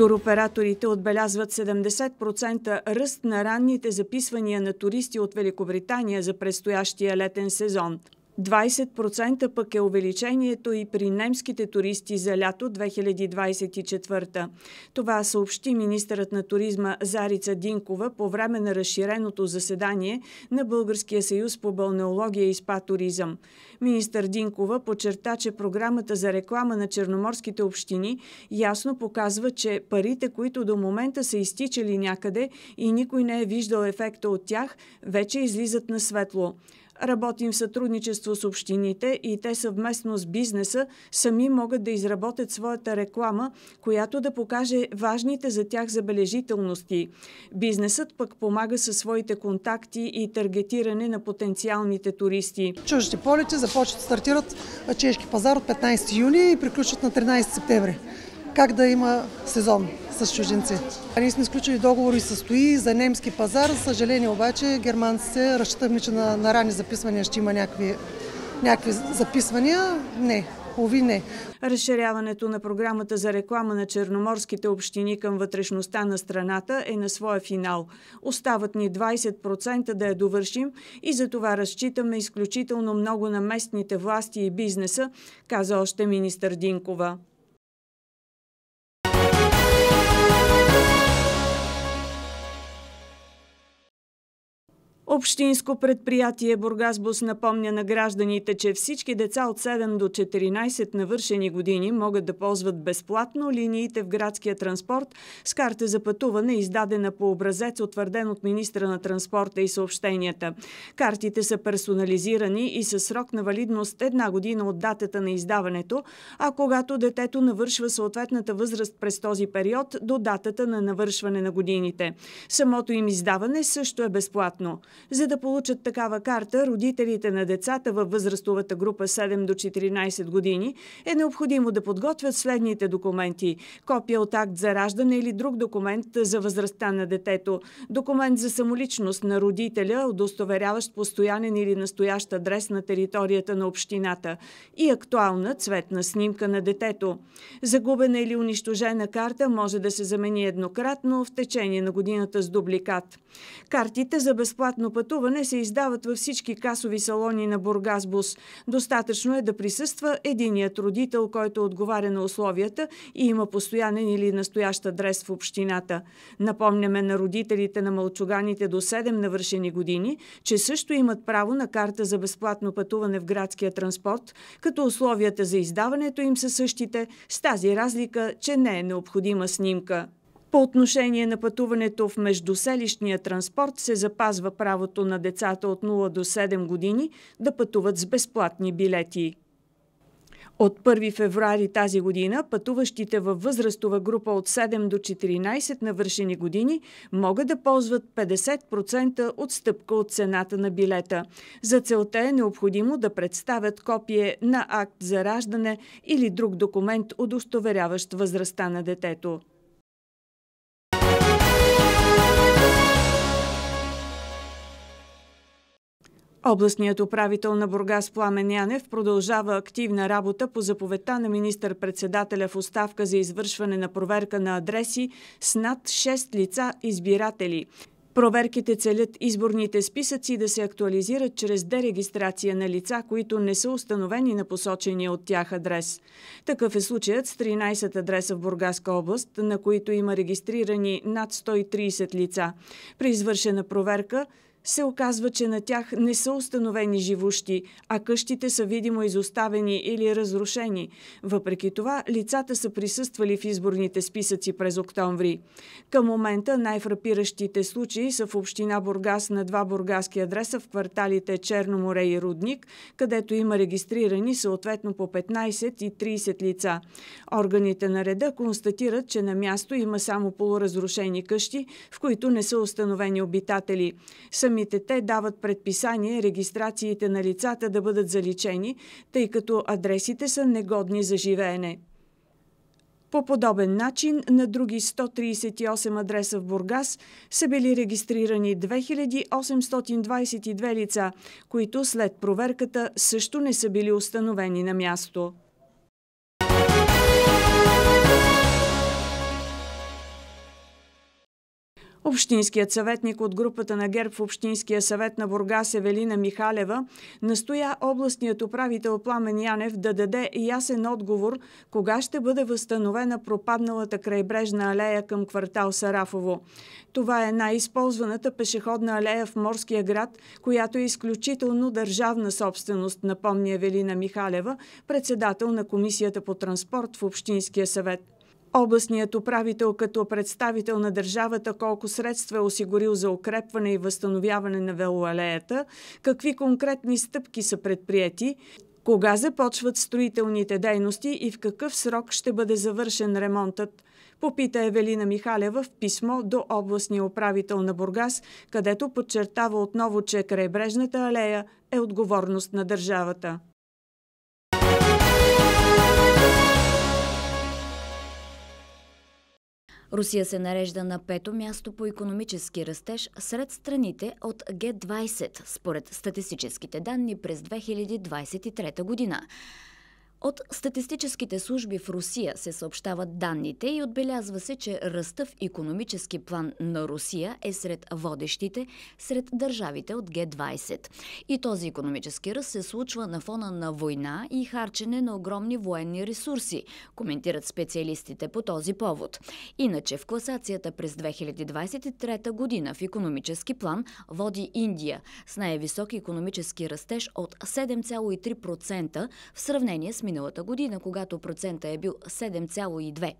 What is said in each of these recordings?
Туроператорите отбелязват 70% ръст на ранните записвания на туристи от Великобритания за предстоящия летен сезон. 20% пък е увеличението и при немските туристи за лято 2024. Това съобщи министърът на туризма Зарица Динкова по време на разширеното заседание на Българския съюз по балнеология и спа туризъм. Министър Динкова подчерта, че програмата за реклама на черноморските общини ясно показва, че парите, които до момента са изтичали някъде и никой не е виждал ефекта от тях, вече излизат на светло. Работим в сътрудничество с общините и те съвместно с бизнеса сами могат да изработят своята реклама, която да покаже важните за тях забележителности. Бизнесът пък помага със своите контакти и таргетиране на потенциалните туристи. Чуждите полети започват, стартират чешки пазар от 15 юни и приключват на 13 септември как да има сезон с чужденци. А ние сме изключили договори и състои за немски пазар. съжаление обаче германците разчитаме, че на, на ранни записвания ще има някакви, някакви записвания. Не, Ови не. Разширяването на програмата за реклама на черноморските общини към вътрешността на страната е на своя финал. Остават ни 20% да я довършим и за това разчитаме изключително много на местните власти и бизнеса, каза още министър Динкова. Общинско предприятие Бургасбус напомня на гражданите, че всички деца от 7 до 14 навършени години могат да ползват безплатно линиите в градския транспорт с карта за пътуване, издадена по образец, утвърден от министра на транспорта и съобщенията. Картите са персонализирани и със срок на валидност една година от датата на издаването, а когато детето навършва съответната възраст през този период до датата на навършване на годините. Самото им издаване също е безплатно. За да получат такава карта, родителите на децата във възрастовата група 7 до 14 години е необходимо да подготвят следните документи. Копия от акт за раждане или друг документ за възрастта на детето. Документ за самоличност на родителя, удостоверяващ постоянен или настоящ адрес на територията на общината. И актуална цветна снимка на детето. Загубена или унищожена карта може да се замени еднократно в течение на годината с дубликат. Картите за безплатно Безплатно пътуване се издават във всички касови салони на Бургасбус. Достатъчно е да присъства единият родител, който отговаря на условията и има постоянен или настоящ адрес в общината. Напомняме на родителите на мълчуганите до 7 навършени години, че също имат право на карта за безплатно пътуване в градския транспорт, като условията за издаването им са същите, с тази разлика, че не е необходима снимка. По отношение на пътуването в междуселищния транспорт се запазва правото на децата от 0 до 7 години да пътуват с безплатни билети. От 1 февруари тази година пътуващите във възрастова група от 7 до 14 навършени години могат да ползват 50% от стъпка от цената на билета. За целта е необходимо да представят копие на акт за раждане или друг документ, удостоверяващ възрастта на детето. Областният управител на Бургас Пламен Янев продължава активна работа по заповедта на министър-председателя в оставка за извършване на проверка на адреси с над 6 лица избиратели. Проверките целят изборните списъци да се актуализират чрез дерегистрация на лица, които не са установени на посочения от тях адрес. Такъв е случаят с 13 адреса в Бургаска област, на които има регистрирани над 130 лица. При извършена проверка се оказва, че на тях не са установени живущи, а къщите са видимо изоставени или разрушени. Въпреки това, лицата са присъствали в изборните списъци през октомври. Към момента най-фрапиращите случаи са в община Бургас на два бургаски адреса в кварталите Черно море и Рудник, където има регистрирани съответно по 15 и 30 лица. Органите на реда констатират, че на място има само полуразрушени къщи, в които не са установени обитатели самите те дават предписание регистрациите на лицата да бъдат заличени, тъй като адресите са негодни за живеене. По подобен начин на други 138 адреса в Бургас са били регистрирани 2822 лица, които след проверката също не са били установени на място. Общинският съветник от групата на ГЕРБ в Общинския съвет на Бургас Евелина Михалева настоя областният управител Пламен Янев да даде ясен отговор кога ще бъде възстановена пропадналата крайбрежна алея към квартал Сарафово. Това е най-използваната пешеходна алея в Морския град, която е изключително държавна собственост, напомня Евелина Михалева, председател на Комисията по транспорт в Общинския съвет. Областният управител като представител на държавата колко средства е осигурил за укрепване и възстановяване на велоалеята, какви конкретни стъпки са предприяти, кога започват строителните дейности и в какъв срок ще бъде завършен ремонтът, попита Евелина Михалева в писмо до областния управител на Бургас, където подчертава отново, че крайбрежната алея е отговорност на държавата. Русия се нарежда на пето място по економически растеж сред страните от Г-20, според статистическите данни през 2023 година. От статистическите служби в Русия се съобщават данните и отбелязва се, че ръста в економически план на Русия е сред водещите сред държавите от Г-20. И този економически ръст се случва на фона на война и харчене на огромни военни ресурси, коментират специалистите по този повод. Иначе в класацията през 2023 година в економически план води Индия с най-висок економически растеж от 7,3% в сравнение с миналата година, когато процента е бил 7,2.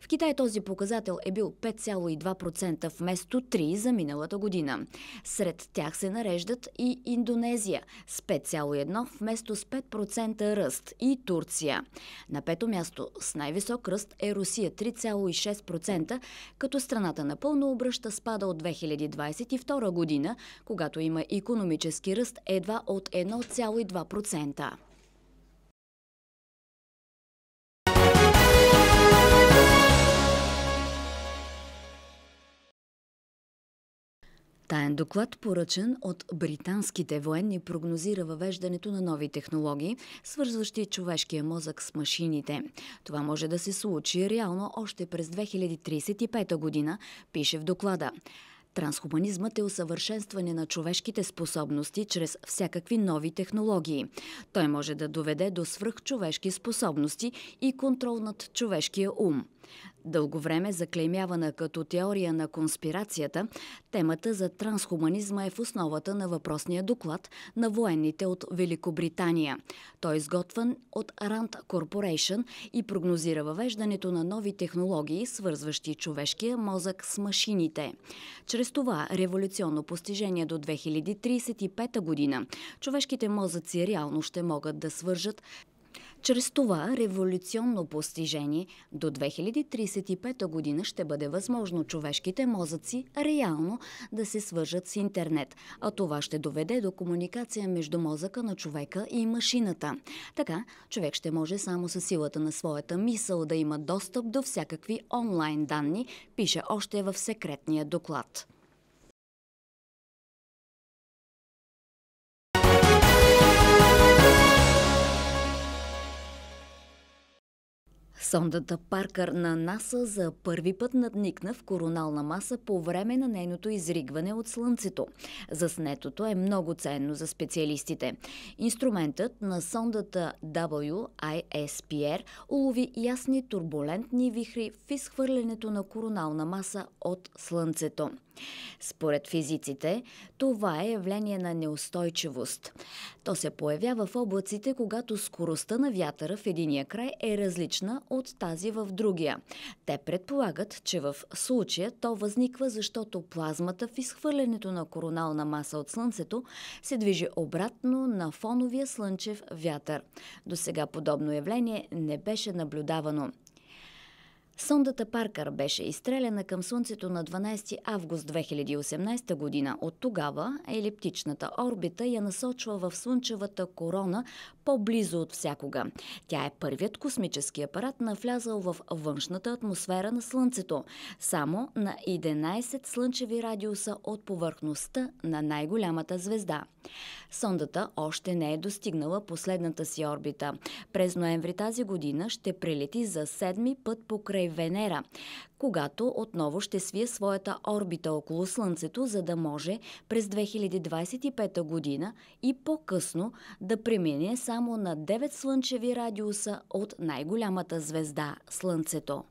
В Китай този показател е бил 5,2% вместо 3 за миналата година. Сред тях се нареждат и Индонезия с 5,1 вместо с 5% ръст и Турция. На пето място с най-висок ръст е Русия 3,6%, като страната напълно обръща спада от 2022 година, когато има економически ръст едва от 1,2%. Таен доклад, поръчен от британските военни, прогнозира въвеждането на нови технологии, свързващи човешкия мозък с машините. Това може да се случи реално още през 2035 година, пише в доклада. Трансхуманизмът е усъвършенстване на човешките способности чрез всякакви нови технологии. Той може да доведе до свръхчовешки способности и контрол над човешкия ум. Дълго време заклеймявана като теория на конспирацията, темата за трансхуманизма е в основата на въпросния доклад на военните от Великобритания. Той е изготвен от Rand Corporation и прогнозира въвеждането на нови технологии, свързващи човешкия мозък с машините. Чрез това революционно постижение до 2035 година човешките мозъци реално ще могат да свържат чрез това революционно постижение до 2035 година ще бъде възможно човешките мозъци реално да се свържат с интернет, а това ще доведе до комуникация между мозъка на човека и машината. Така, човек ще може само със силата на своята мисъл да има достъп до всякакви онлайн данни, пише още в секретния доклад. Сондата Паркър на НАСА за първи път надникна в коронална маса по време на нейното изригване от Слънцето. Заснетото е много ценно за специалистите. Инструментът на сондата WISPR улови ясни турбулентни вихри в изхвърлянето на коронална маса от Слънцето. Според физиците, това е явление на неустойчивост. То се появява в облаците, когато скоростта на вятъра в единия край е различна от тази в другия. Те предполагат, че в случая то възниква, защото плазмата в изхвърлянето на коронална маса от Слънцето се движи обратно на фоновия слънчев вятър. До сега подобно явление не беше наблюдавано. Сондата Паркър беше изстреляна към Слънцето на 12 август 2018 година. От тогава елиптичната орбита я насочва в Слънчевата корона по-близо от всякога. Тя е първият космически апарат, навлязал в външната атмосфера на Слънцето, само на 11 слънчеви радиуса от повърхността на най-голямата звезда. Сондата още не е достигнала последната си орбита. През ноември тази година ще прилети за седми път покрай Венера, когато отново ще свие своята орбита около Слънцето, за да може през 2025 година и по-късно да премине само само на 9 слънчеви радиуса от най-голямата звезда Слънцето.